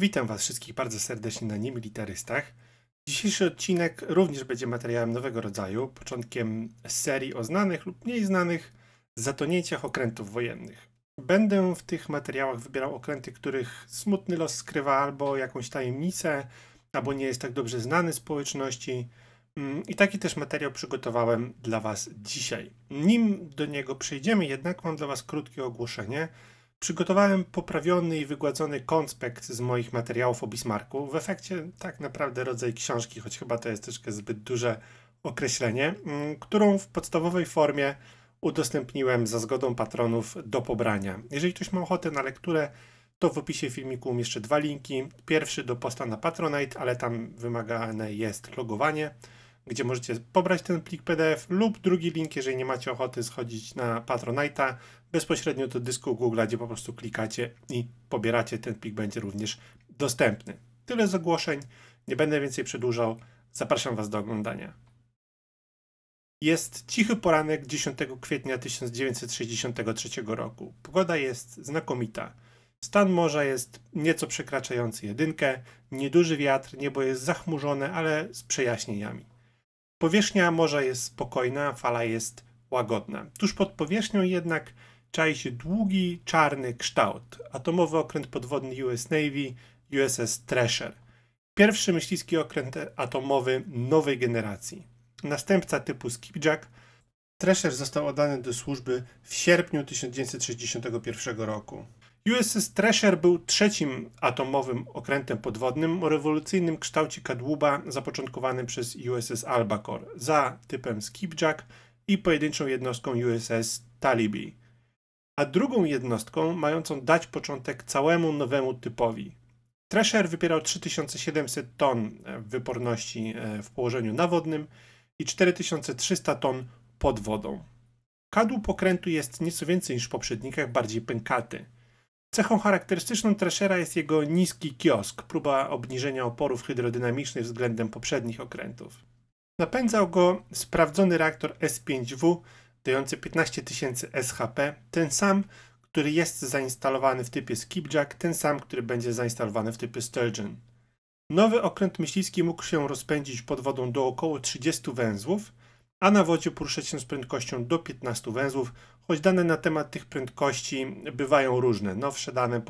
Witam Was wszystkich bardzo serdecznie na Niemilitarystach. Dzisiejszy odcinek również będzie materiałem nowego rodzaju, początkiem serii o znanych lub mniej znanych zatonięciach okrętów wojennych. Będę w tych materiałach wybierał okręty, których smutny los skrywa albo jakąś tajemnicę, albo nie jest tak dobrze znany społeczności. Mm, I taki też materiał przygotowałem dla Was dzisiaj. Nim do niego przejdziemy, jednak mam dla Was krótkie ogłoszenie – Przygotowałem poprawiony i wygładzony konspekt z moich materiałów o Bismarku. W efekcie tak naprawdę rodzaj książki, choć chyba to jest troszkę zbyt duże określenie, mm, którą w podstawowej formie udostępniłem za zgodą patronów do pobrania. Jeżeli ktoś ma ochotę na lekturę, to w opisie filmiku umieszczę dwa linki. Pierwszy do posta na Patronite, ale tam wymagane jest logowanie gdzie możecie pobrać ten plik PDF lub drugi link, jeżeli nie macie ochoty schodzić na Patronite'a, bezpośrednio do dysku Google, gdzie po prostu klikacie i pobieracie, ten plik będzie również dostępny. Tyle z ogłoszeń, nie będę więcej przedłużał, zapraszam Was do oglądania. Jest cichy poranek 10 kwietnia 1963 roku. Pogoda jest znakomita. Stan morza jest nieco przekraczający jedynkę, nieduży wiatr, niebo jest zachmurzone, ale z przejaśnieniami. Powierzchnia morza jest spokojna, fala jest łagodna. Tuż pod powierzchnią jednak czai się długi, czarny kształt. Atomowy okręt podwodny US Navy USS Thresher. Pierwszy myśliwski okręt atomowy nowej generacji. Następca typu Skipjack. Thresher został oddany do służby w sierpniu 1961 roku. USS Thresher był trzecim atomowym okrętem podwodnym o rewolucyjnym kształcie kadłuba zapoczątkowanym przez USS Albacore za typem Skipjack i pojedynczą jednostką USS Talibi, a drugą jednostką mającą dać początek całemu nowemu typowi. Thresher wypierał 3700 ton e, wyporności e, w położeniu nawodnym i 4300 ton pod wodą. Kadłub okrętu jest nieco więcej niż w poprzednikach, bardziej pękaty – Cechą charakterystyczną Trashera jest jego niski kiosk, próba obniżenia oporów hydrodynamicznych względem poprzednich okrętów. Napędzał go sprawdzony reaktor S5W dający 15 tysięcy SHP, ten sam, który jest zainstalowany w typie Skipjack, ten sam, który będzie zainstalowany w typie Sturgeon. Nowy okręt myśliwski mógł się rozpędzić pod wodą do około 30 węzłów, a na wodzie poruszać się z prędkością do 15 węzłów choć dane na temat tych prędkości bywają różne. Nowsze dane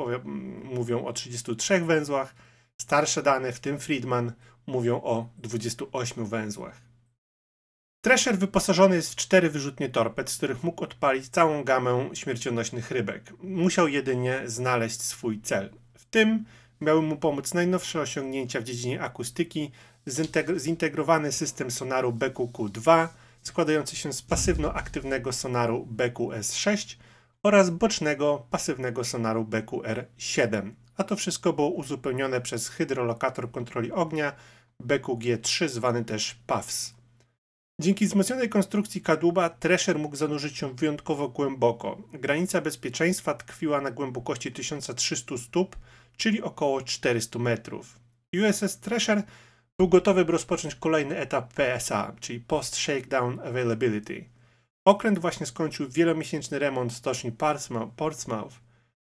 mówią o 33 węzłach, starsze dane, w tym Friedman, mówią o 28 węzłach. Thresher wyposażony jest w cztery wyrzutnie torped, z których mógł odpalić całą gamę śmiercionośnych rybek. Musiał jedynie znaleźć swój cel. W tym miały mu pomóc najnowsze osiągnięcia w dziedzinie akustyki, zintegrowany system sonaru BQQ-2, składający się z pasywno-aktywnego sonaru BQS-6 oraz bocznego pasywnego sonaru BQR-7, a to wszystko było uzupełnione przez hydrolokator kontroli ognia BQG-3, zwany też PAWS. Dzięki wzmocnionej konstrukcji kadłuba Tresher mógł zanurzyć się wyjątkowo głęboko. Granica bezpieczeństwa tkwiła na głębokości 1300 stóp, czyli około 400 metrów. USS Tresher był gotowy, by rozpocząć kolejny etap PSA, czyli Post Shakedown Availability. Okręt właśnie skończył wielomiesięczny remont stoczni Portsmouth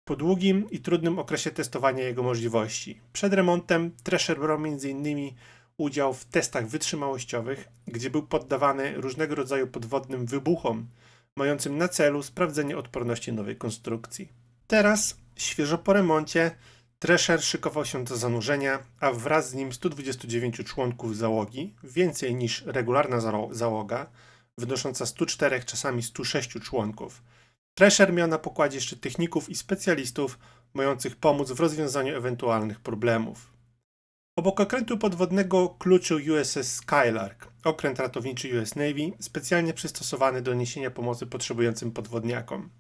po długim i trudnym okresie testowania jego możliwości. Przed remontem Thresher brał m.in. udział w testach wytrzymałościowych, gdzie był poddawany różnego rodzaju podwodnym wybuchom, mającym na celu sprawdzenie odporności nowej konstrukcji. Teraz, świeżo po remoncie, Tresher szykował się do zanurzenia, a wraz z nim 129 członków załogi, więcej niż regularna załoga, wynosząca 104, czasami 106 członków. Tresher miał na pokładzie jeszcze techników i specjalistów mających pomóc w rozwiązaniu ewentualnych problemów. Obok okrętu podwodnego kluczył USS Skylark, okręt ratowniczy US Navy, specjalnie przystosowany do niesienia pomocy potrzebującym podwodniakom.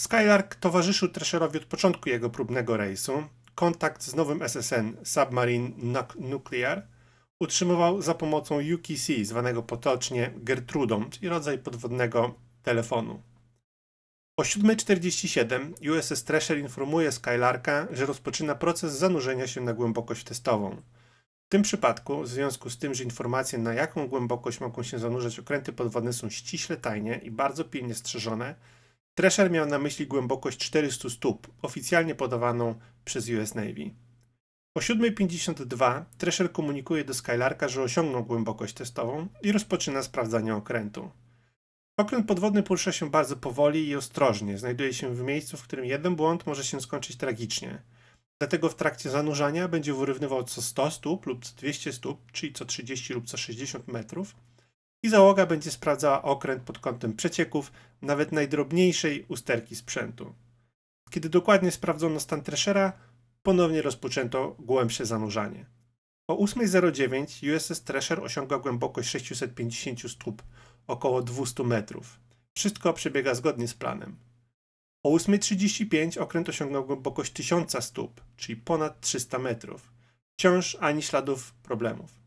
Skylark towarzyszył Tresherowi od początku jego próbnego rejsu, kontakt z nowym SSN Submarine Nuclear utrzymywał za pomocą UKC, zwanego potocznie Gertrudą, czyli rodzaj podwodnego telefonu. O 7.47 USS Thresher informuje Skylarka, że rozpoczyna proces zanurzenia się na głębokość testową. W tym przypadku, w związku z tym, że informacje na jaką głębokość mogą się zanurzać okręty podwodne są ściśle tajne i bardzo pilnie strzeżone, Thresher miał na myśli głębokość 400 stóp, oficjalnie podawaną przez US Navy. O 7.52 Thresher komunikuje do Skylarka, że osiągnął głębokość testową i rozpoczyna sprawdzanie okrętu. Okręt podwodny porusza się bardzo powoli i ostrożnie, znajduje się w miejscu, w którym jeden błąd może się skończyć tragicznie. Dlatego w trakcie zanurzania będzie wyrywnywał co 100 stóp lub co 200 stóp, czyli co 30 lub co 60 metrów, i załoga będzie sprawdzała okręt pod kątem przecieków, nawet najdrobniejszej usterki sprzętu. Kiedy dokładnie sprawdzono stan Treshera, ponownie rozpoczęto głębsze zanurzanie. O 8.09 USS Thresher osiąga głębokość 650 stóp, około 200 metrów. Wszystko przebiega zgodnie z planem. O 8.35 okręt osiągnął głębokość 1000 stóp, czyli ponad 300 metrów. Wciąż ani śladów problemów.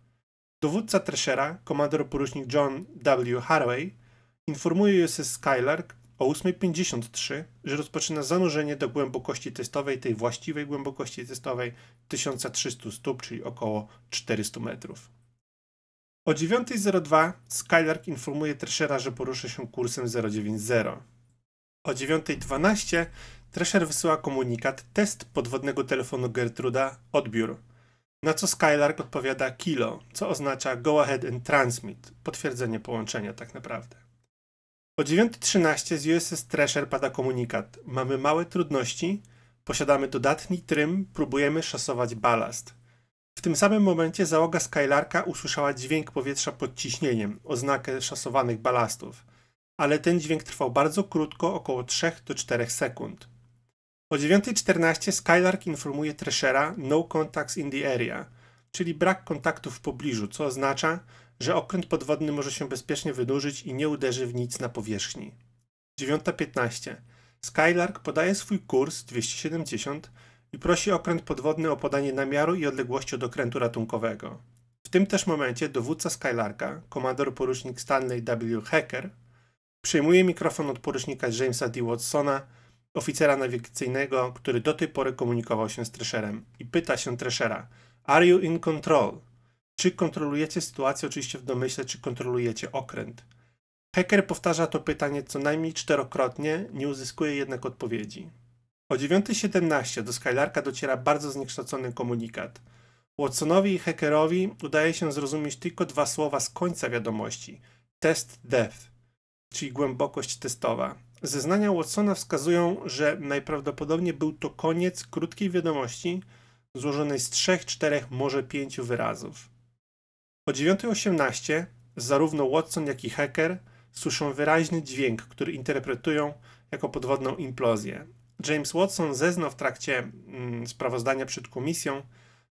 Dowódca Treshera, komandor porucznik John W. Harway, informuje USS Skylark o 8.53, że rozpoczyna zanurzenie do głębokości testowej, tej właściwej głębokości testowej 1300 stóp, czyli około 400 metrów. O 9.02 Skylark informuje Treshera, że porusza się kursem 090. O 9.12 Tresher wysyła komunikat test podwodnego telefonu Gertruda odbiór na co Skylark odpowiada kilo, co oznacza go ahead and transmit, potwierdzenie połączenia tak naprawdę. O 9.13 z USS Thresher pada komunikat. Mamy małe trudności, posiadamy dodatni trym, próbujemy szasować balast. W tym samym momencie załoga Skylarka usłyszała dźwięk powietrza pod ciśnieniem, oznakę szasowanych balastów. Ale ten dźwięk trwał bardzo krótko, około 3 do 4 sekund. O 9.14 Skylark informuje Treshera no contacts in the area, czyli brak kontaktów w pobliżu, co oznacza, że okręt podwodny może się bezpiecznie wydłużyć i nie uderzy w nic na powierzchni. 9.15 Skylark podaje swój kurs 270 i prosi okręt podwodny o podanie namiaru i odległości od okrętu ratunkowego. W tym też momencie dowódca Skylarka, komandor porucznik Stanley W. Hacker, przyjmuje mikrofon od porucznika Jamesa D. Watsona oficera nawigacyjnego, który do tej pory komunikował się z Tresherem i pyta się Treshera Are you in control? Czy kontrolujecie sytuację? Oczywiście w domyśle, czy kontrolujecie okręt. Hacker powtarza to pytanie co najmniej czterokrotnie, nie uzyskuje jednak odpowiedzi. O 9.17 do Skylarka dociera bardzo zniekształcony komunikat. Watsonowi i hackerowi udaje się zrozumieć tylko dwa słowa z końca wiadomości: test death, czyli głębokość testowa. Zeznania Watsona wskazują, że najprawdopodobniej był to koniec krótkiej wiadomości złożonej z trzech, czterech, może pięciu wyrazów. O 9.18 zarówno Watson, jak i hacker słyszą wyraźny dźwięk, który interpretują jako podwodną implozję. James Watson zeznał w trakcie mm, sprawozdania przed komisją,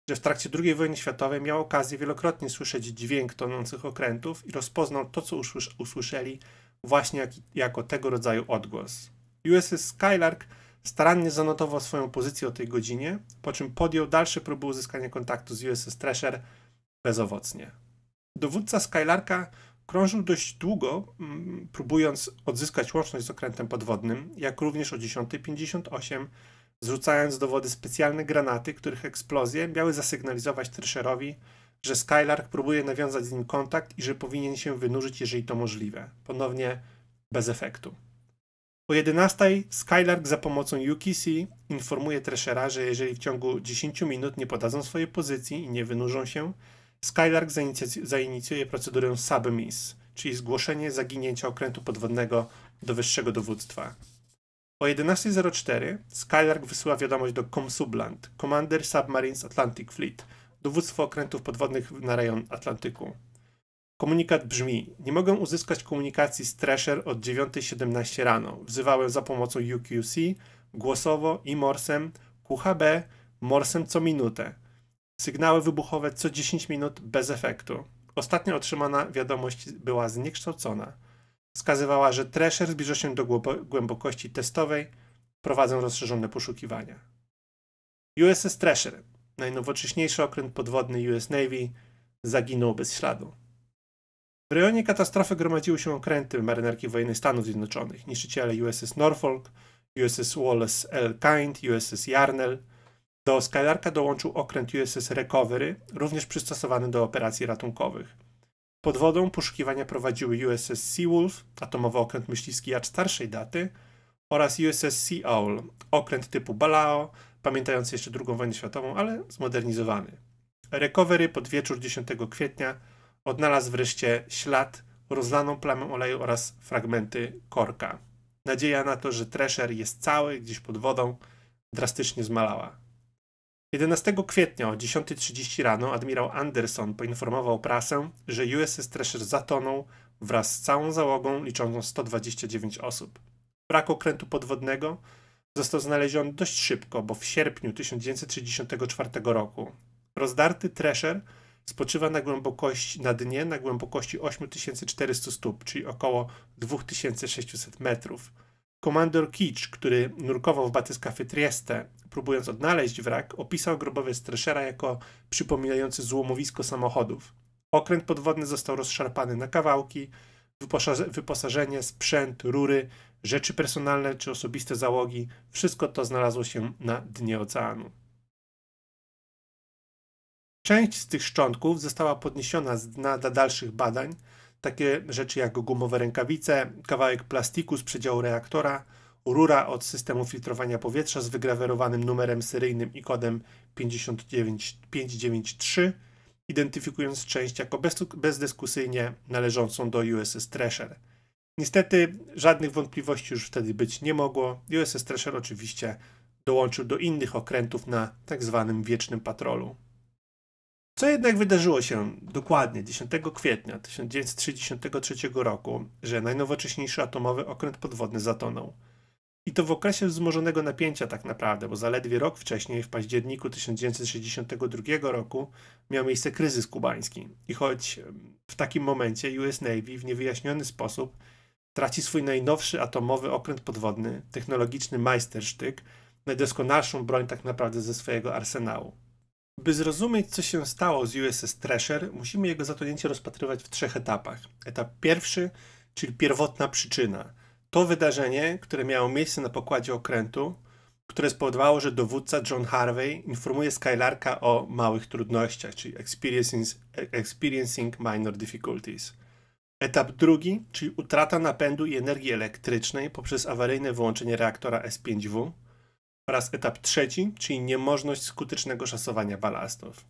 że w trakcie II wojny światowej miał okazję wielokrotnie słyszeć dźwięk tonących okrętów i rozpoznał to, co usłyszeli właśnie jak, jako tego rodzaju odgłos. USS Skylark starannie zanotował swoją pozycję o tej godzinie, po czym podjął dalsze próby uzyskania kontaktu z USS Thresher bezowocnie. Dowódca Skylarka krążył dość długo, mm, próbując odzyskać łączność z okrętem podwodnym, jak również o 10.58, zrzucając do wody specjalne granaty, których eksplozje miały zasygnalizować Thresherowi, że Skylark próbuje nawiązać z nim kontakt i że powinien się wynurzyć, jeżeli to możliwe. Ponownie bez efektu. O 11 Skylark za pomocą UKC informuje Treshera, że jeżeli w ciągu 10 minut nie podadzą swojej pozycji i nie wynurzą się, Skylark zainicj zainicjuje procedurę submiss, czyli zgłoszenie zaginięcia okrętu podwodnego do wyższego dowództwa. O 11.04 Skylark wysyła wiadomość do Comsubland, Commander Submarines Atlantic Fleet – dowództwo okrętów podwodnych na rejon Atlantyku. Komunikat brzmi: Nie mogę uzyskać komunikacji z Thresher od 9.17 rano. Wzywałem za pomocą UQC, głosowo i morsem, QHB, morsem co minutę. Sygnały wybuchowe co 10 minut bez efektu. Ostatnio otrzymana wiadomość była zniekształcona. Wskazywała, że Thresher zbliża się do głębokości testowej. Prowadzę rozszerzone poszukiwania. USS Thresher najnowocześniejszy okręt podwodny US Navy, zaginął bez śladu. W rejonie katastrofy gromadziły się okręty marynarki wojennej Stanów Zjednoczonych, niszczyciele USS Norfolk, USS Wallace L. Kind, USS Yarnell. Do Skylarka dołączył okręt USS Recovery, również przystosowany do operacji ratunkowych. Pod wodą poszukiwania prowadziły USS Seawolf, atomowy okręt myśliwski jacz starszej daty, oraz USS Sea Owl, okręt typu Balao, pamiętający jeszcze II wojnę światową, ale zmodernizowany. Recovery pod wieczór 10 kwietnia odnalazł wreszcie ślad, rozlaną plamę oleju oraz fragmenty korka. Nadzieja na to, że Thresher jest cały, gdzieś pod wodą, drastycznie zmalała. 11 kwietnia o 10.30 rano admirał Anderson poinformował prasę, że USS Thresher zatonął wraz z całą załogą liczącą 129 osób. Brak okrętu podwodnego, został znaleziony dość szybko, bo w sierpniu 1964 roku. Rozdarty treszer spoczywa na głębokości, na dnie na głębokości 8400 stóp, czyli około 2600 metrów. Komandor Kitsch, który nurkował w batyskafy Trieste, próbując odnaleźć wrak, opisał grobowy Streszera jako przypominający złomowisko samochodów. Okręt podwodny został rozszarpany na kawałki, wyposażenie, sprzęt, rury rzeczy personalne czy osobiste załogi, wszystko to znalazło się na dnie oceanu. Część z tych szczątków została podniesiona z dna dla dalszych badań, takie rzeczy jak gumowe rękawice, kawałek plastiku z przedziału reaktora, rura od systemu filtrowania powietrza z wygrawerowanym numerem seryjnym i kodem 59593, identyfikując część jako bezdyskusyjnie należącą do USS Thresher. Niestety żadnych wątpliwości już wtedy być nie mogło. USS Thresher oczywiście dołączył do innych okrętów na tak zwanym wiecznym patrolu. Co jednak wydarzyło się dokładnie 10 kwietnia 1963 roku, że najnowocześniejszy atomowy okręt podwodny zatonął. I to w okresie wzmożonego napięcia tak naprawdę, bo zaledwie rok wcześniej, w październiku 1962 roku, miał miejsce kryzys kubański. I choć w takim momencie US Navy w niewyjaśniony sposób traci swój najnowszy atomowy okręt podwodny, technologiczny majstersztyk, najdoskonalszą broń tak naprawdę ze swojego arsenału. By zrozumieć, co się stało z USS Thresher, musimy jego zatonięcie rozpatrywać w trzech etapach. Etap pierwszy, czyli pierwotna przyczyna. To wydarzenie, które miało miejsce na pokładzie okrętu, które spowodowało, że dowódca John Harvey informuje Skylarka o małych trudnościach, czyli experiencing, experiencing minor difficulties. Etap drugi, czyli utrata napędu i energii elektrycznej poprzez awaryjne wyłączenie reaktora S5W oraz etap trzeci, czyli niemożność skutecznego szasowania balastów.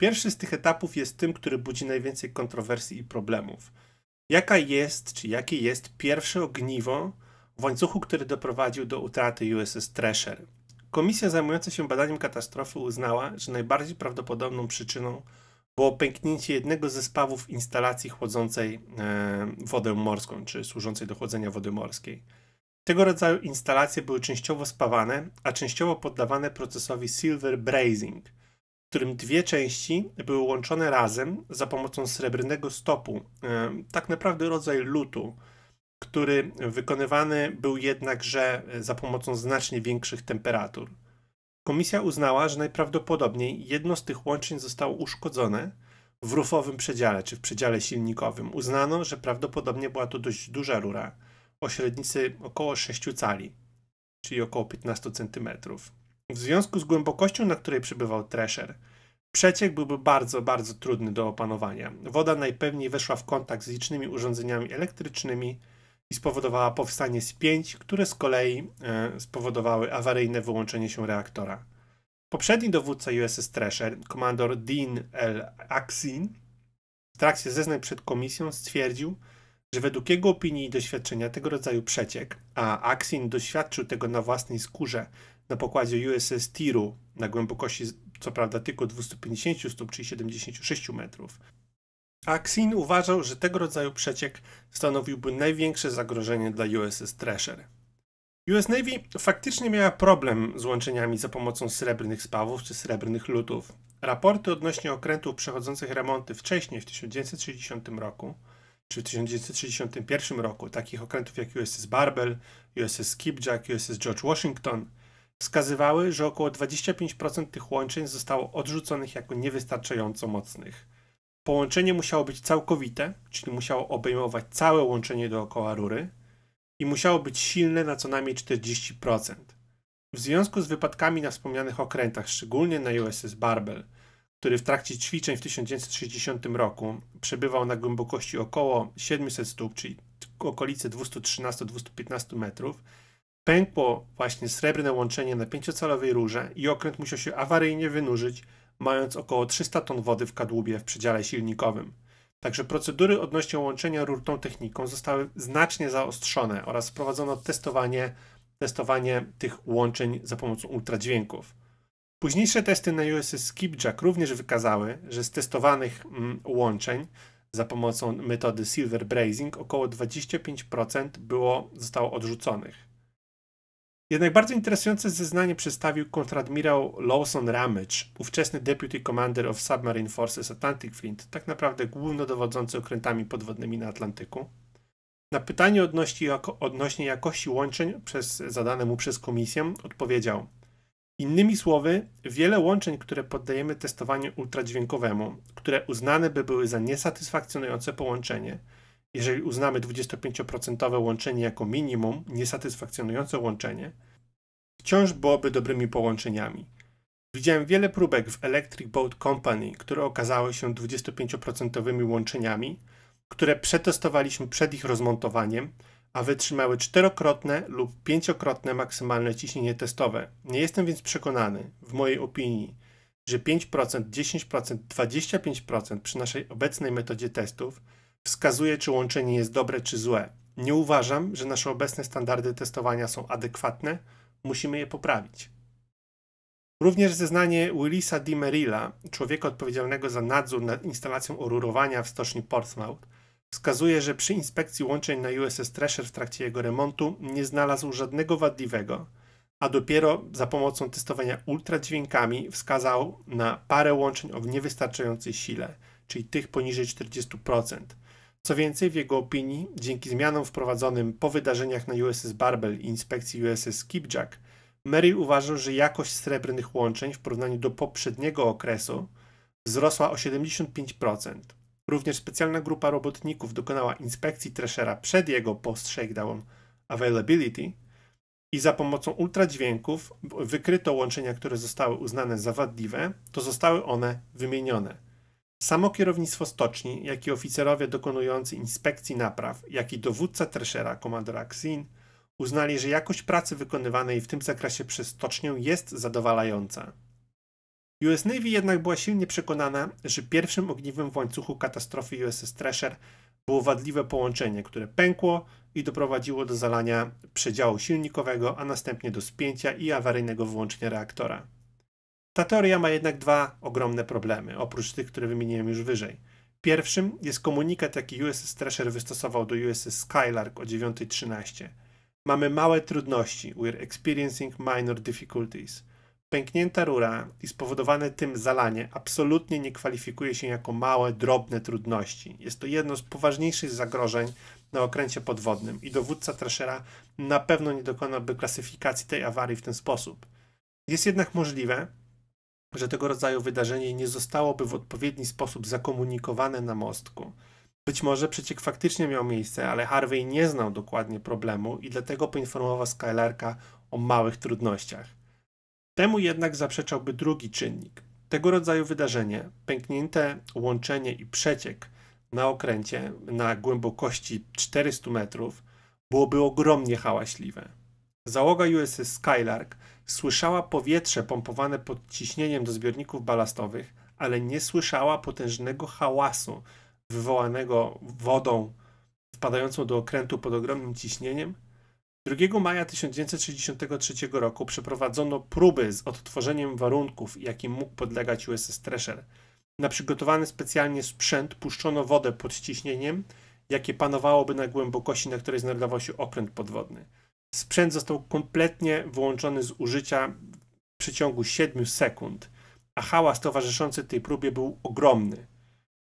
Pierwszy z tych etapów jest tym, który budzi najwięcej kontrowersji i problemów. Jaka jest, czy jakie jest pierwsze ogniwo w łańcuchu, który doprowadził do utraty USS Thresher? Komisja zajmująca się badaniem katastrofy uznała, że najbardziej prawdopodobną przyczyną było pęknięcie jednego ze spawów instalacji chłodzącej e, wodę morską, czy służącej do chłodzenia wody morskiej. Tego rodzaju instalacje były częściowo spawane, a częściowo poddawane procesowi silver brazing, w którym dwie części były łączone razem za pomocą srebrnego stopu, e, tak naprawdę rodzaj lutu, który wykonywany był jednakże za pomocą znacznie większych temperatur. Komisja uznała, że najprawdopodobniej jedno z tych łączeń zostało uszkodzone w rufowym przedziale czy w przedziale silnikowym. Uznano, że prawdopodobnie była to dość duża rura o średnicy około 6 cali, czyli około 15 cm. W związku z głębokością, na której przebywał Tresher, przeciek byłby bardzo, bardzo trudny do opanowania. Woda najpewniej weszła w kontakt z licznymi urządzeniami elektrycznymi, i spowodowała powstanie spięć, które z kolei e, spowodowały awaryjne wyłączenie się reaktora. Poprzedni dowódca USS Thresher, komandor Dean L. Axin, w trakcie zeznań przed komisją stwierdził, że według jego opinii i doświadczenia tego rodzaju przeciek, a Axin doświadczył tego na własnej skórze na pokładzie USS Tiru na głębokości co prawda tylko 250 stóp, czyli 76 metrów, Axin uważał, że tego rodzaju przeciek stanowiłby największe zagrożenie dla USS Thresher. US Navy faktycznie miała problem z łączeniami za pomocą srebrnych spawów czy srebrnych lutów. Raporty odnośnie okrętów przechodzących remonty wcześniej w 1960 roku czy w 1961 roku, takich okrętów jak USS Barbel, USS Kipjack, USS George Washington, wskazywały, że około 25% tych łączeń zostało odrzuconych jako niewystarczająco mocnych. Połączenie musiało być całkowite, czyli musiało obejmować całe łączenie dookoła rury i musiało być silne na co najmniej 40%. W związku z wypadkami na wspomnianych okrętach, szczególnie na USS Barbel, który w trakcie ćwiczeń w 1960 roku przebywał na głębokości około 700 stóp, czyli okolice 213-215 metrów, pękło właśnie srebrne łączenie na pięciocalowej rurze i okręt musiał się awaryjnie wynurzyć mając około 300 ton wody w kadłubie w przedziale silnikowym. Także procedury odnośnie łączenia rur tą techniką zostały znacznie zaostrzone oraz wprowadzono testowanie, testowanie tych łączeń za pomocą ultradźwięków. Późniejsze testy na USS Skipjack również wykazały, że z testowanych mm, łączeń za pomocą metody Silver Brazing około 25% było, zostało odrzuconych. Jednak bardzo interesujące zeznanie przedstawił kontradmirał Lawson Ramage, ówczesny Deputy Commander of Submarine Forces Atlantic Fleet, tak naprawdę głównodowodzący okrętami podwodnymi na Atlantyku. Na pytanie odnośnie, jako, odnośnie jakości łączeń przez, zadane mu przez komisję odpowiedział Innymi słowy, wiele łączeń, które poddajemy testowaniu ultradźwiękowemu, które uznane by były za niesatysfakcjonujące połączenie – jeżeli uznamy 25% łączenie jako minimum, niesatysfakcjonujące łączenie, wciąż byłoby dobrymi połączeniami. Widziałem wiele próbek w Electric Boat Company, które okazały się 25% łączeniami, które przetestowaliśmy przed ich rozmontowaniem, a wytrzymały czterokrotne lub pięciokrotne maksymalne ciśnienie testowe. Nie jestem więc przekonany, w mojej opinii, że 5%, 10%, 25% przy naszej obecnej metodzie testów wskazuje, czy łączenie jest dobre czy złe. Nie uważam, że nasze obecne standardy testowania są adekwatne, musimy je poprawić. Również zeznanie Willisa Dimerilla, człowieka odpowiedzialnego za nadzór nad instalacją orurowania w stoczni Portsmouth, wskazuje, że przy inspekcji łączeń na USS Thresher w trakcie jego remontu nie znalazł żadnego wadliwego, a dopiero za pomocą testowania ultradźwiękami wskazał na parę łączeń o niewystarczającej sile, czyli tych poniżej 40%, co więcej, w jego opinii, dzięki zmianom wprowadzonym po wydarzeniach na USS Barbel i inspekcji USS Skipjack, Merrill uważał, że jakość srebrnych łączeń w porównaniu do poprzedniego okresu wzrosła o 75%. Również specjalna grupa robotników dokonała inspekcji Treshera przed jego post shakedown availability i za pomocą ultradźwięków wykryto łączenia, które zostały uznane za wadliwe, to zostały one wymienione. Samo kierownictwo stoczni, jak i oficerowie dokonujący inspekcji napraw, jak i dowódca Treshera, komandor Axin, uznali, że jakość pracy wykonywanej w tym zakresie przez stocznię jest zadowalająca. US Navy jednak była silnie przekonana, że pierwszym ogniwem w łańcuchu katastrofy USS Thresher było wadliwe połączenie, które pękło i doprowadziło do zalania przedziału silnikowego, a następnie do spięcia i awaryjnego wyłączenia reaktora. Ta teoria ma jednak dwa ogromne problemy, oprócz tych, które wymieniłem już wyżej. Pierwszym jest komunikat, jaki USS Thrasher wystosował do USS Skylark o 9.13. Mamy małe trudności, we're experiencing minor difficulties. Pęknięta rura i spowodowane tym zalanie absolutnie nie kwalifikuje się jako małe, drobne trudności. Jest to jedno z poważniejszych zagrożeń na okręcie podwodnym i dowódca Thrashera na pewno nie dokonałby klasyfikacji tej awarii w ten sposób. Jest jednak możliwe, że tego rodzaju wydarzenie nie zostałoby w odpowiedni sposób zakomunikowane na mostku. Być może przeciek faktycznie miał miejsce, ale Harvey nie znał dokładnie problemu i dlatego poinformował Skylarka o małych trudnościach. Temu jednak zaprzeczałby drugi czynnik. Tego rodzaju wydarzenie, pęknięte łączenie i przeciek na okręcie na głębokości 400 metrów, byłoby ogromnie hałaśliwe. Załoga USS Skylark Słyszała powietrze pompowane pod ciśnieniem do zbiorników balastowych, ale nie słyszała potężnego hałasu wywołanego wodą wpadającą do okrętu pod ogromnym ciśnieniem. 2 maja 1963 roku przeprowadzono próby z odtworzeniem warunków, jakim mógł podlegać USS Thresher. Na przygotowany specjalnie sprzęt puszczono wodę pod ciśnieniem, jakie panowałoby na głębokości, na której znajdował się okręt podwodny. Sprzęt został kompletnie wyłączony z użycia w przeciągu 7 sekund, a hałas towarzyszący tej próbie był ogromny.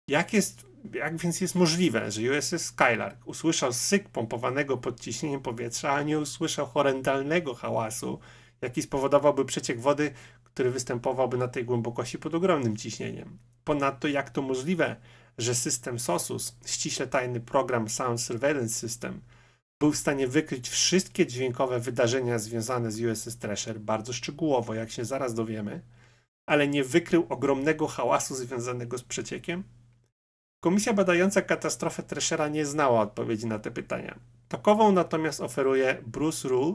Jak, jest, jak więc jest możliwe, że USS Skylark usłyszał syk pompowanego pod ciśnieniem powietrza, a nie usłyszał horrendalnego hałasu, jaki spowodowałby przeciek wody, który występowałby na tej głębokości pod ogromnym ciśnieniem? Ponadto, jak to możliwe, że system SOSUS, ściśle tajny program Sound Surveillance System, był w stanie wykryć wszystkie dźwiękowe wydarzenia związane z USS Thresher bardzo szczegółowo, jak się zaraz dowiemy, ale nie wykrył ogromnego hałasu związanego z przeciekiem? Komisja badająca katastrofę Threshera nie znała odpowiedzi na te pytania. Takową natomiast oferuje Bruce Rule,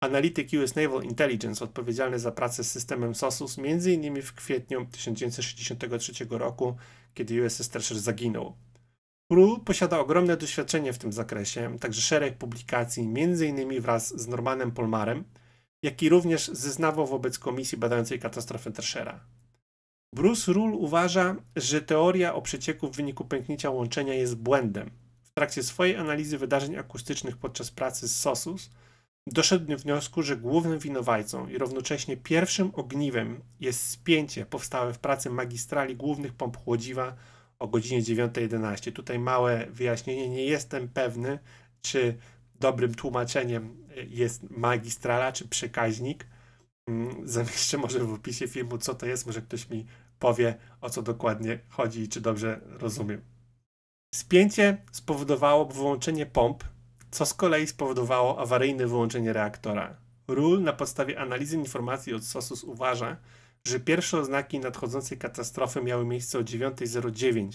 analityk US Naval Intelligence odpowiedzialny za pracę z systemem SOSUS, m.in. w kwietniu 1963 roku, kiedy USS Thresher zaginął. Król posiada ogromne doświadczenie w tym zakresie, także szereg publikacji, m.in. wraz z Normanem Polmarem, jaki również zeznawał wobec komisji badającej katastrofę Tershera. Bruce Rule uważa, że teoria o przecieku w wyniku pęknięcia łączenia jest błędem. W trakcie swojej analizy wydarzeń akustycznych podczas pracy z SOSUS doszedł do wniosku, że głównym winowajcą i równocześnie pierwszym ogniwem jest spięcie powstałe w pracy magistrali głównych pomp chłodziwa o godzinie 9.11. Tutaj małe wyjaśnienie. Nie jestem pewny, czy dobrym tłumaczeniem y, jest magistrala czy przekaźnik. Mm, zamieszczę może w opisie filmu, co to jest. Może ktoś mi powie, o co dokładnie chodzi i czy dobrze rozumiem. Spięcie spowodowało wyłączenie pomp, co z kolei spowodowało awaryjne wyłączenie reaktora. Rule na podstawie analizy informacji od SOSUS uważa, że pierwsze oznaki nadchodzącej katastrofy miały miejsce o 9.09,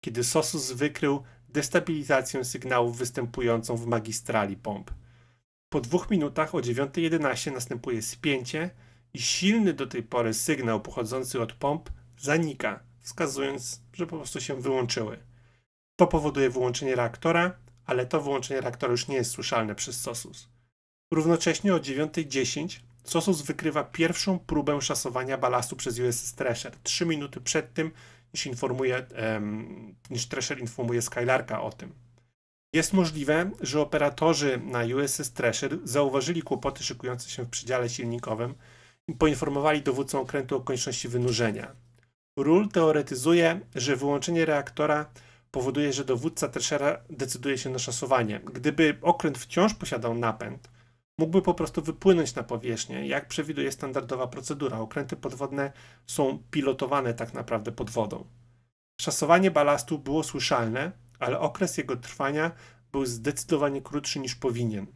kiedy Sosus wykrył destabilizację sygnałów występującą w magistrali pomp. Po dwóch minutach o 9.11 następuje spięcie i silny do tej pory sygnał pochodzący od pomp zanika, wskazując, że po prostu się wyłączyły. To powoduje wyłączenie reaktora, ale to wyłączenie reaktora już nie jest słyszalne przez Sosus. Równocześnie o 9.10 Sosus wykrywa pierwszą próbę szasowania balastu przez USS Thresher. Trzy minuty przed tym, niż, informuje, um, niż Thresher informuje Skylarka o tym. Jest możliwe, że operatorzy na USS Thresher zauważyli kłopoty szykujące się w przedziale silnikowym i poinformowali dowódcę okrętu o konieczności wynurzenia. Rule teoretyzuje, że wyłączenie reaktora powoduje, że dowódca Threshera decyduje się na szasowanie. Gdyby okręt wciąż posiadał napęd, mógłby po prostu wypłynąć na powierzchnię, jak przewiduje standardowa procedura. Okręty podwodne są pilotowane tak naprawdę pod wodą. Szasowanie balastu było słyszalne, ale okres jego trwania był zdecydowanie krótszy niż powinien.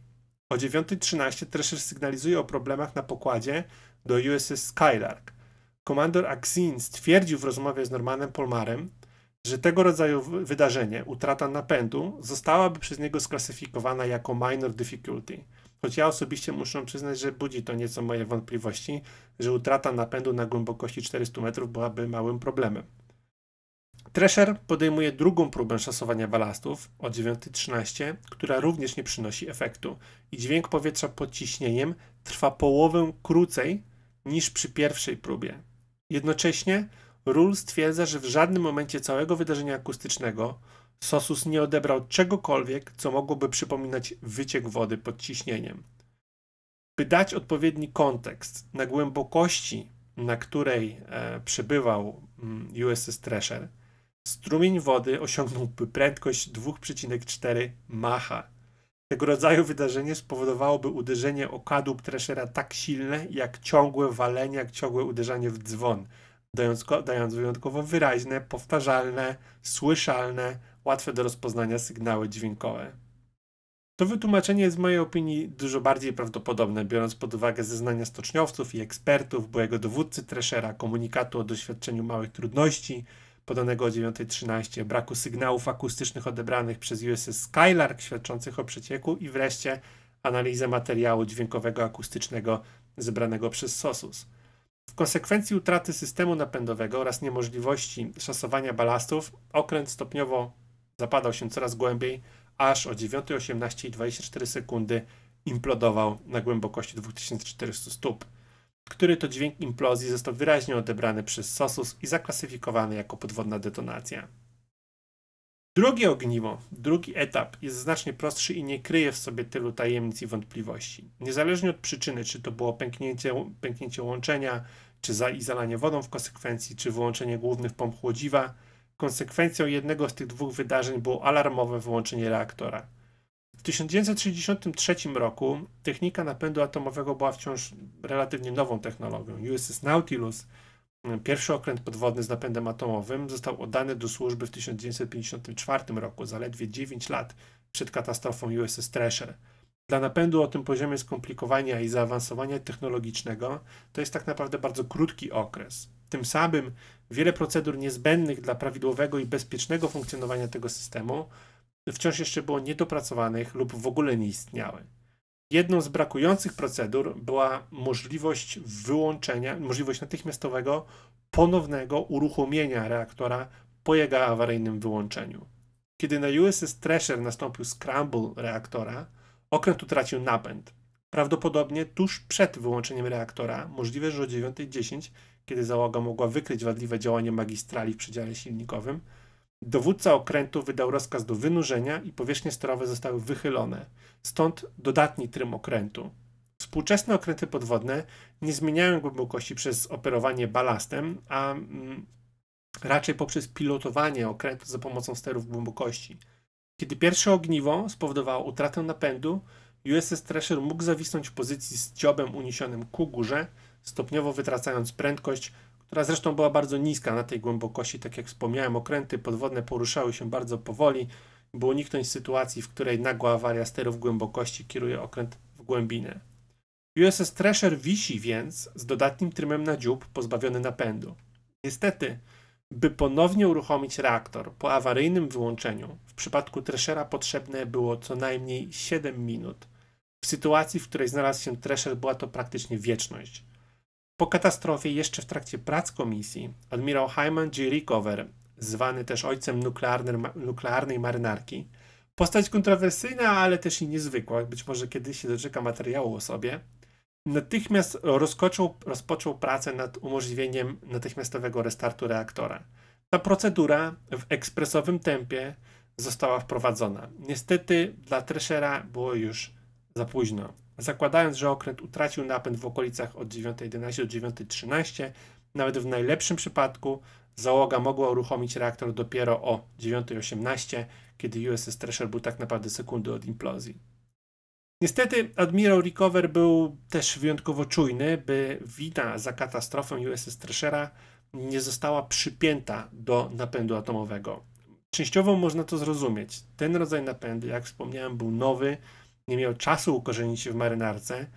O 9.13 Thrasher sygnalizuje o problemach na pokładzie do USS Skylark. Komandor Axin stwierdził w rozmowie z Normanem Polmarem, że tego rodzaju wydarzenie, utrata napędu, zostałaby przez niego sklasyfikowana jako minor difficulty – Choć ja osobiście muszę przyznać, że budzi to nieco moje wątpliwości, że utrata napędu na głębokości 400 metrów byłaby małym problemem. Tresher podejmuje drugą próbę szasowania balastów o 9.13, która również nie przynosi efektu i dźwięk powietrza pod ciśnieniem trwa połowę krócej niż przy pierwszej próbie. Jednocześnie Rule stwierdza, że w żadnym momencie całego wydarzenia akustycznego Sosus nie odebrał czegokolwiek, co mogłoby przypominać wyciek wody pod ciśnieniem. By dać odpowiedni kontekst, na głębokości, na której e, przebywał mm, USS Thresher, strumień wody osiągnąłby prędkość 2,4 macha. Tego rodzaju wydarzenie spowodowałoby uderzenie o kadłub Threshera tak silne, jak ciągłe walenie, jak ciągłe uderzanie w dzwon, dając, dając wyjątkowo wyraźne, powtarzalne, słyszalne, łatwe do rozpoznania sygnały dźwiękowe. To wytłumaczenie jest w mojej opinii dużo bardziej prawdopodobne, biorąc pod uwagę zeznania stoczniowców i ekspertów, byłego dowódcy Treshera, komunikatu o doświadczeniu małych trudności, podanego o 9.13, braku sygnałów akustycznych odebranych przez USS Skylark świadczących o przecieku i wreszcie analizę materiału dźwiękowego akustycznego zebranego przez SOSUS. W konsekwencji utraty systemu napędowego oraz niemożliwości szacowania balastów, okręt stopniowo Zapadał się coraz głębiej, aż o 9.18 i 24 sekundy implodował na głębokości 2400 stóp. Który to dźwięk implozji został wyraźnie odebrany przez Sosus i zaklasyfikowany jako podwodna detonacja. Drugie ogniwo, drugi etap jest znacznie prostszy i nie kryje w sobie tylu tajemnic i wątpliwości. Niezależnie od przyczyny, czy to było pęknięcie, pęknięcie łączenia, czy za i zalanie wodą w konsekwencji, czy wyłączenie głównych pomp chłodziwa, Konsekwencją jednego z tych dwóch wydarzeń było alarmowe wyłączenie reaktora. W 1963 roku technika napędu atomowego była wciąż relatywnie nową technologią. USS Nautilus, mm, pierwszy okręt podwodny z napędem atomowym, został oddany do służby w 1954 roku, zaledwie 9 lat przed katastrofą USS Thresher. Dla napędu o tym poziomie skomplikowania i zaawansowania technologicznego to jest tak naprawdę bardzo krótki okres. Tym samym wiele procedur niezbędnych dla prawidłowego i bezpiecznego funkcjonowania tego systemu wciąż jeszcze było niedopracowanych lub w ogóle nie istniały. Jedną z brakujących procedur była możliwość wyłączenia, możliwość natychmiastowego ponownego uruchomienia reaktora po jego awaryjnym wyłączeniu. Kiedy na USS Thresher nastąpił scramble reaktora, okręt utracił napęd. Prawdopodobnie tuż przed wyłączeniem reaktora, możliwe, że o 9.10, kiedy załoga mogła wykryć wadliwe działanie magistrali w przedziale silnikowym, dowódca okrętu wydał rozkaz do wynurzenia i powierzchnie sterowe zostały wychylone. Stąd dodatni trym okrętu. Współczesne okręty podwodne nie zmieniają głębokości przez operowanie balastem, a mm, raczej poprzez pilotowanie okrętu za pomocą sterów głębokości. Kiedy pierwsze ogniwo spowodowało utratę napędu, USS Thrasher mógł zawisnąć w pozycji z dziobem uniesionym ku górze, stopniowo wytracając prędkość, która zresztą była bardzo niska na tej głębokości. Tak jak wspomniałem, okręty podwodne poruszały się bardzo powoli, by uniknąć sytuacji, w której nagła awaria sterów głębokości kieruje okręt w głębinę. USS Thresher wisi więc z dodatnim trymem na dziób pozbawiony napędu. Niestety, by ponownie uruchomić reaktor po awaryjnym wyłączeniu, w przypadku Threshera potrzebne było co najmniej 7 minut. W sytuacji, w której znalazł się Tresher, była to praktycznie wieczność. Po katastrofie, jeszcze w trakcie prac komisji, admirał Hyman G. Rickover, zwany też ojcem nuklearnej, nuklearnej marynarki, postać kontrowersyjna, ale też i niezwykła, być może kiedyś się doczeka materiału o sobie, natychmiast rozpoczął, rozpoczął pracę nad umożliwieniem natychmiastowego restartu reaktora. Ta procedura w ekspresowym tempie została wprowadzona. Niestety dla Treshera było już za późno. Zakładając, że okręt utracił napęd w okolicach od 9.11 do 9.13, nawet w najlepszym przypadku załoga mogła uruchomić reaktor dopiero o 9.18, kiedy USS Thresher był tak naprawdę sekundy od implozji. Niestety admirał Recover był też wyjątkowo czujny, by wina za katastrofę USS Threshera nie została przypięta do napędu atomowego. Częściowo można to zrozumieć. Ten rodzaj napędu, jak wspomniałem, był nowy, nie miał czasu ukorzenić się w marynarce,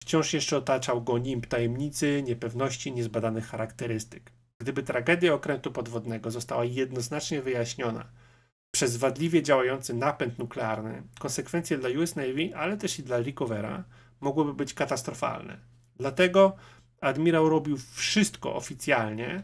wciąż jeszcze otaczał go nim tajemnicy, niepewności, niezbadanych charakterystyk. Gdyby tragedia okrętu podwodnego została jednoznacznie wyjaśniona przez wadliwie działający napęd nuklearny, konsekwencje dla US Navy, ale też i dla Ricovera mogłyby być katastrofalne. Dlatego admirał robił wszystko oficjalnie,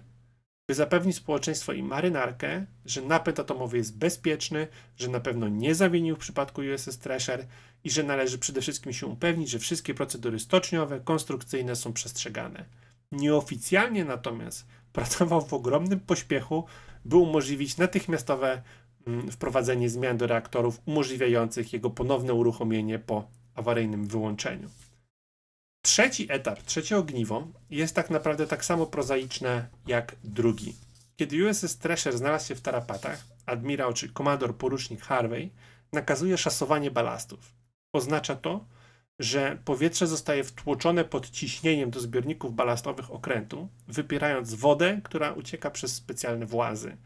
by zapewnić społeczeństwo i marynarkę, że napęd atomowy jest bezpieczny, że na pewno nie zawinił w przypadku USS Thresher, i że należy przede wszystkim się upewnić, że wszystkie procedury stoczniowe, konstrukcyjne są przestrzegane. Nieoficjalnie natomiast pracował w ogromnym pośpiechu, by umożliwić natychmiastowe mm, wprowadzenie zmian do reaktorów umożliwiających jego ponowne uruchomienie po awaryjnym wyłączeniu. Trzeci etap, trzecie ogniwo jest tak naprawdę tak samo prozaiczne jak drugi. Kiedy USS Thresher znalazł się w tarapatach, admirał czy komandor porusznik Harvey nakazuje szasowanie balastów. Oznacza to, że powietrze zostaje wtłoczone pod ciśnieniem do zbiorników balastowych okrętu, wypierając wodę, która ucieka przez specjalne włazy.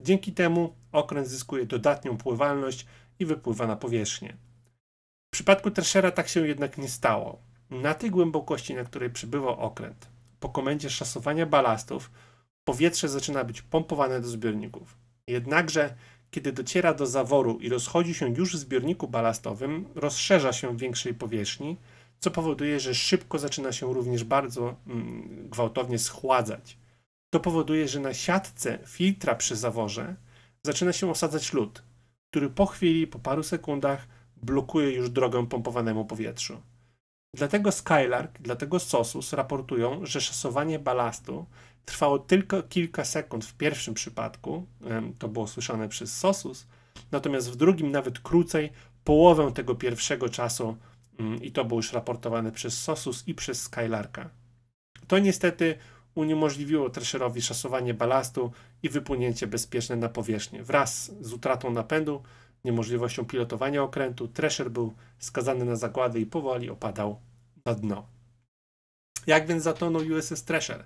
Dzięki temu okręt zyskuje dodatnią pływalność i wypływa na powierzchnię. W przypadku Tershera tak się jednak nie stało. Na tej głębokości, na której przebywał okręt, po komendzie szasowania balastów, powietrze zaczyna być pompowane do zbiorników. Jednakże kiedy dociera do zaworu i rozchodzi się już w zbiorniku balastowym, rozszerza się w większej powierzchni, co powoduje, że szybko zaczyna się również bardzo mm, gwałtownie schładzać. To powoduje, że na siatce filtra przy zaworze zaczyna się osadzać lód, który po chwili, po paru sekundach blokuje już drogę pompowanemu powietrzu. Dlatego Skylark, dlatego Sosus raportują, że szasowanie balastu trwało tylko kilka sekund w pierwszym przypadku, to było słyszane przez Sosus, natomiast w drugim nawet krócej, połowę tego pierwszego czasu mm, i to było już raportowane przez Sosus i przez Skylarka. To niestety uniemożliwiło Tresherowi szasowanie balastu i wypłynięcie bezpieczne na powierzchnię. Wraz z utratą napędu, niemożliwością pilotowania okrętu, Tresher był skazany na zagłady i powoli opadał na dno. Jak więc zatonął USS Tresher?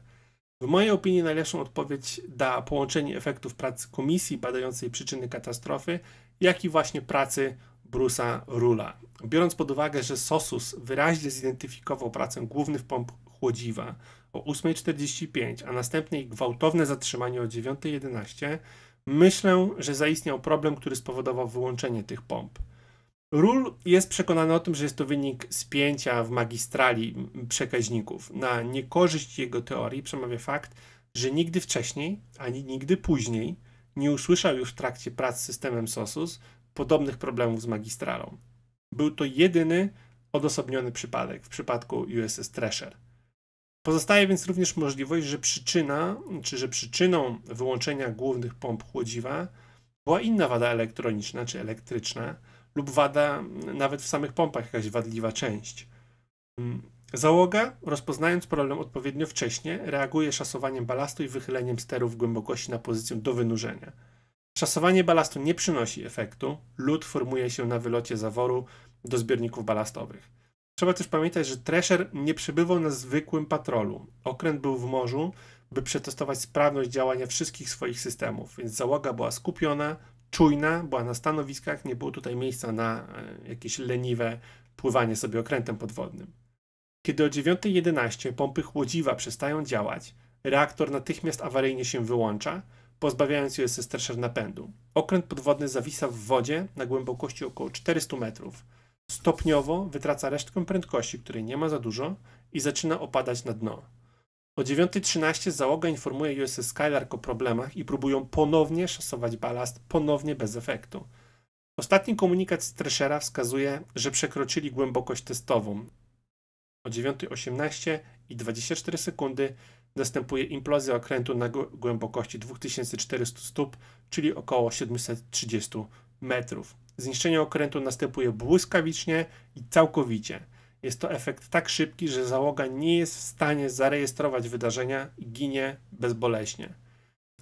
W mojej opinii najlepszą odpowiedź da połączenie efektów pracy komisji badającej przyczyny katastrofy, jak i właśnie pracy Brusa Rula. Biorąc pod uwagę, że Sosus wyraźnie zidentyfikował pracę głównych pomp chłodziwa o 8.45, a następnie gwałtowne zatrzymanie o 9.11, myślę, że zaistniał problem, który spowodował wyłączenie tych pomp. Rul jest przekonany o tym, że jest to wynik spięcia w magistrali przekaźników. Na niekorzyść jego teorii przemawia fakt, że nigdy wcześniej ani nigdy później nie usłyszał już w trakcie prac z systemem SOSUS podobnych problemów z magistralą. Był to jedyny odosobniony przypadek w przypadku USS Thresher. Pozostaje więc również możliwość, że przyczyna, czy że przyczyną wyłączenia głównych pomp chłodziwa była inna wada elektroniczna czy elektryczna, lub wada nawet w samych pompach, jakaś wadliwa część. Mm, załoga, rozpoznając problem odpowiednio wcześnie, reaguje szasowaniem balastu i wychyleniem sterów w głębokości na pozycję do wynurzenia. Szasowanie balastu nie przynosi efektu, lód formuje się na wylocie zaworu do zbiorników balastowych. Trzeba też pamiętać, że Tresher nie przebywał na zwykłym patrolu. Okręt był w morzu, by przetestować sprawność działania wszystkich swoich systemów, więc załoga była skupiona, czujna, była na stanowiskach, nie było tutaj miejsca na e, jakieś leniwe pływanie sobie okrętem podwodnym. Kiedy o 9.11 pompy chłodziwa przestają działać, reaktor natychmiast awaryjnie się wyłącza, pozbawiając USS Thresher napędu. Okręt podwodny zawisa w wodzie na głębokości około 400 metrów. Stopniowo wytraca resztkę prędkości, której nie ma za dużo i zaczyna opadać na dno. O 9.13 załoga informuje USS Skylark o problemach i próbują ponownie szasować balast, ponownie bez efektu. Ostatni komunikat Threshera wskazuje, że przekroczyli głębokość testową. O 9.18 i 24 sekundy następuje implozja okrętu na głębokości 2400 stóp, czyli około 730 metrów. Zniszczenie okrętu następuje błyskawicznie i całkowicie. Jest to efekt tak szybki, że załoga nie jest w stanie zarejestrować wydarzenia i ginie bezboleśnie.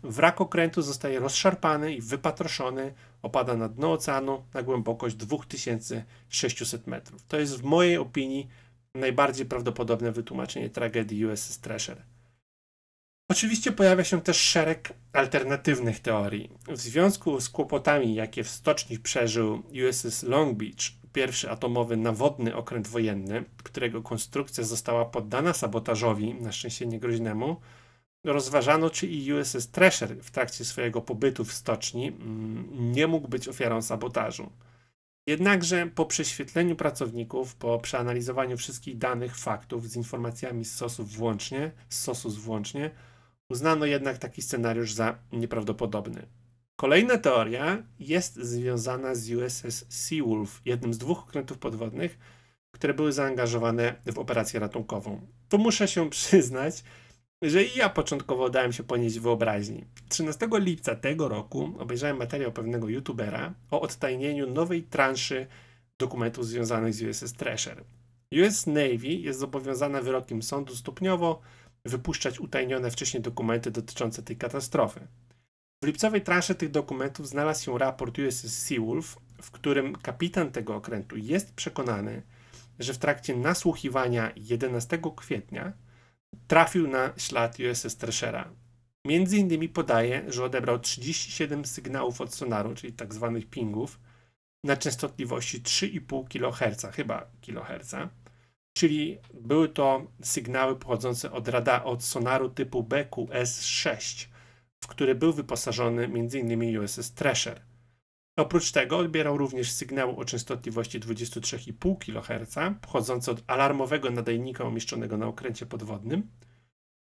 Wrak okrętu zostaje rozszarpany i wypatroszony, opada na dno oceanu na głębokość 2600 metrów. To jest w mojej opinii najbardziej prawdopodobne wytłumaczenie tragedii USS Treasure. Oczywiście pojawia się też szereg alternatywnych teorii. W związku z kłopotami, jakie w stoczni przeżył USS Long Beach, pierwszy atomowy nawodny okręt wojenny, którego konstrukcja została poddana sabotażowi, na szczęście niegroźnemu, rozważano, czy i USS Thresher w trakcie swojego pobytu w stoczni mm, nie mógł być ofiarą sabotażu. Jednakże po prześwietleniu pracowników, po przeanalizowaniu wszystkich danych, faktów z informacjami z SOS-ów włącznie, z sos włącznie, uznano jednak taki scenariusz za nieprawdopodobny. Kolejna teoria jest związana z USS Seawolf, jednym z dwóch okrętów podwodnych, które były zaangażowane w operację ratunkową. Tu muszę się przyznać, że i ja początkowo dałem się ponieść wyobraźni. 13 lipca tego roku obejrzałem materiał pewnego youtubera o odtajnieniu nowej transzy dokumentów związanych z USS Thresher. US Navy jest zobowiązana wyrokiem sądu stopniowo wypuszczać utajnione wcześniej dokumenty dotyczące tej katastrofy. W lipcowej transzy tych dokumentów znalazł się raport USS Seawolf, w którym kapitan tego okrętu jest przekonany, że w trakcie nasłuchiwania 11 kwietnia trafił na ślad USS Treshera. Między innymi podaje, że odebrał 37 sygnałów od sonaru, czyli tzw. Tak pingów, na częstotliwości 3,5 kHz, chyba kHz, czyli były to sygnały pochodzące od, rada, od sonaru typu BQS-6, w który był wyposażony m.in. USS Thresher. Oprócz tego odbierał również sygnały o częstotliwości 23,5 kHz pochodzące od alarmowego nadajnika umieszczonego na okręcie podwodnym.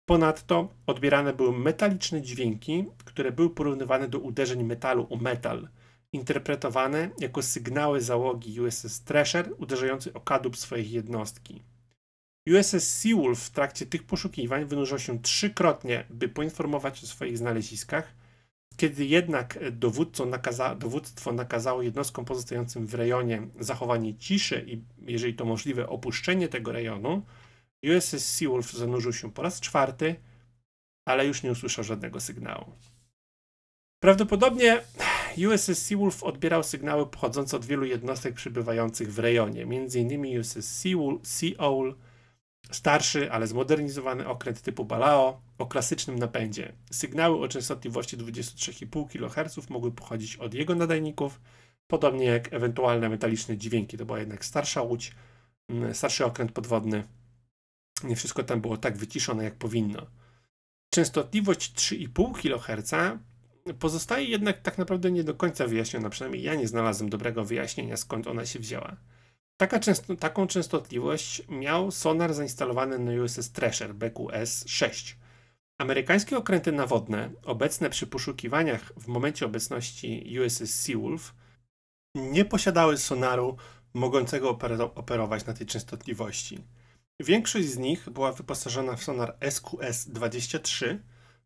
Ponadto odbierane były metaliczne dźwięki, które były porównywane do uderzeń metalu o metal, interpretowane jako sygnały załogi USS Thresher uderzający o kadłub swojej jednostki. USS Seawolf w trakcie tych poszukiwań wynurzał się trzykrotnie, by poinformować o swoich znaleziskach. Kiedy jednak nakaza dowództwo nakazało jednostkom pozostającym w rejonie zachowanie ciszy i, jeżeli to możliwe, opuszczenie tego rejonu, USS Seawolf zanurzył się po raz czwarty, ale już nie usłyszał żadnego sygnału. Prawdopodobnie USS Seawolf odbierał sygnały pochodzące od wielu jednostek przybywających w rejonie, m.in. USS Seawolf, Sea Owl, Starszy, ale zmodernizowany okręt typu Balao o klasycznym napędzie. Sygnały o częstotliwości 23,5 kHz mogły pochodzić od jego nadajników, podobnie jak ewentualne metaliczne dźwięki. To była jednak starsza łódź, mm, starszy okręt podwodny. Nie wszystko tam było tak wyciszone, jak powinno. Częstotliwość 3,5 kHz pozostaje jednak tak naprawdę nie do końca wyjaśniona, przynajmniej ja nie znalazłem dobrego wyjaśnienia, skąd ona się wzięła. Taka często, taką częstotliwość miał sonar zainstalowany na USS Thresher BQS-6. Amerykańskie okręty nawodne, obecne przy poszukiwaniach w momencie obecności USS Seawolf, nie posiadały sonaru mogącego operować na tej częstotliwości. Większość z nich była wyposażona w sonar SQS-23,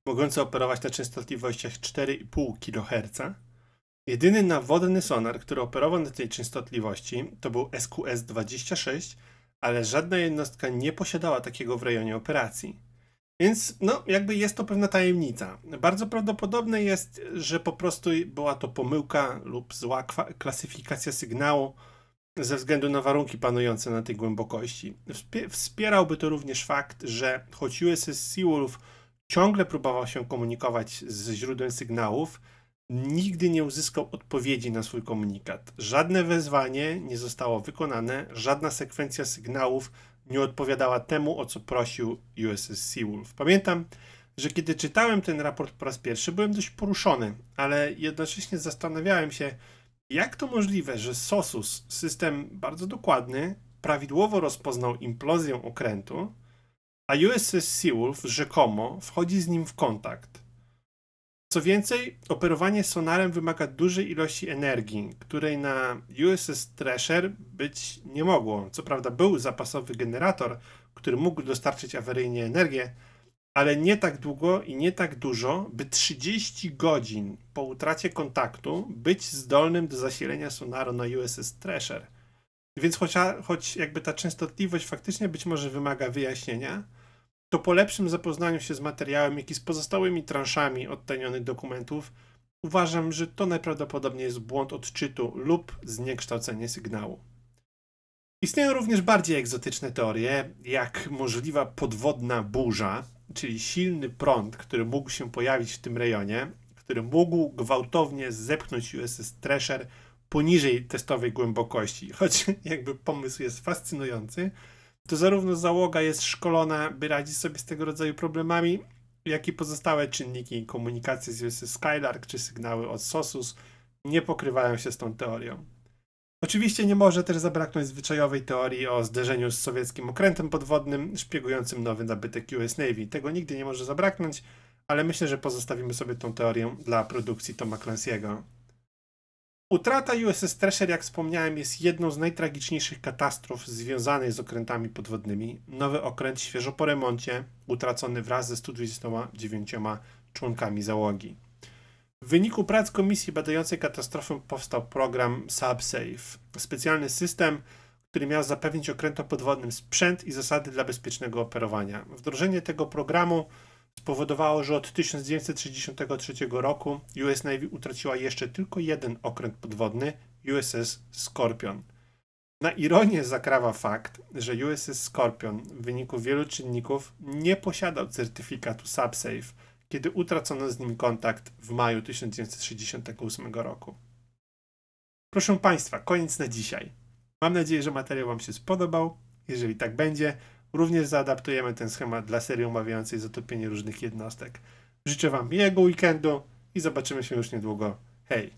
mogący operować na częstotliwościach 4,5 kHz, Jedyny nawodny sonar, który operował na tej częstotliwości, to był SQS-26, ale żadna jednostka nie posiadała takiego w rejonie operacji. Więc, no, jakby jest to pewna tajemnica. Bardzo prawdopodobne jest, że po prostu była to pomyłka lub zła klasyfikacja sygnału ze względu na warunki panujące na tej głębokości. Wspierałby to również fakt, że choć USS Seawolf ciągle próbował się komunikować z źródłem sygnałów, nigdy nie uzyskał odpowiedzi na swój komunikat. Żadne wezwanie nie zostało wykonane, żadna sekwencja sygnałów nie odpowiadała temu, o co prosił USS Seawolf. Pamiętam, że kiedy czytałem ten raport po raz pierwszy, byłem dość poruszony, ale jednocześnie zastanawiałem się, jak to możliwe, że SOSUS, system bardzo dokładny, prawidłowo rozpoznał implozję okrętu, a USS Seawolf rzekomo wchodzi z nim w kontakt. Co więcej, operowanie sonarem wymaga dużej ilości energii, której na USS Thresher być nie mogło. Co prawda był zapasowy generator, który mógł dostarczyć awaryjnie energię, ale nie tak długo i nie tak dużo, by 30 godzin po utracie kontaktu być zdolnym do zasilenia sonaru na USS Thresher. Więc choć, choć jakby ta częstotliwość faktycznie być może wymaga wyjaśnienia, to po lepszym zapoznaniu się z materiałem, jak i z pozostałymi transzami odtajnionych dokumentów, uważam, że to najprawdopodobniej jest błąd odczytu lub zniekształcenie sygnału. Istnieją również bardziej egzotyczne teorie, jak możliwa podwodna burza, czyli silny prąd, który mógł się pojawić w tym rejonie, który mógł gwałtownie zepchnąć USS Thresher poniżej testowej głębokości. Choć jakby pomysł jest fascynujący, to zarówno załoga jest szkolona, by radzić sobie z tego rodzaju problemami, jak i pozostałe czynniki komunikacji z Skylark czy sygnały od SOSUS nie pokrywają się z tą teorią. Oczywiście nie może też zabraknąć zwyczajowej teorii o zderzeniu z sowieckim okrętem podwodnym szpiegującym nowy nabytek US Navy. Tego nigdy nie może zabraknąć, ale myślę, że pozostawimy sobie tą teorię dla produkcji Toma Clancy'ego. Utrata USS Thresher, jak wspomniałem, jest jedną z najtragiczniejszych katastrof związanych z okrętami podwodnymi. Nowy okręt świeżo po remoncie, utracony wraz ze 129 członkami załogi. W wyniku prac komisji badającej katastrofę powstał program SubSafe, specjalny system, który miał zapewnić okrętom podwodnym sprzęt i zasady dla bezpiecznego operowania. Wdrożenie tego programu spowodowało, że od 1963 roku US Navy utraciła jeszcze tylko jeden okręt podwodny USS Scorpion. Na ironię zakrawa fakt, że USS Scorpion w wyniku wielu czynników nie posiadał certyfikatu SubSafe, kiedy utracono z nim kontakt w maju 1968 roku. Proszę Państwa, koniec na dzisiaj. Mam nadzieję, że materiał Wam się spodobał. Jeżeli tak będzie, Również zaadaptujemy ten schemat dla serii omawiającej zatopienie różnych jednostek. Życzę Wam miłego weekendu i zobaczymy się już niedługo. Hej!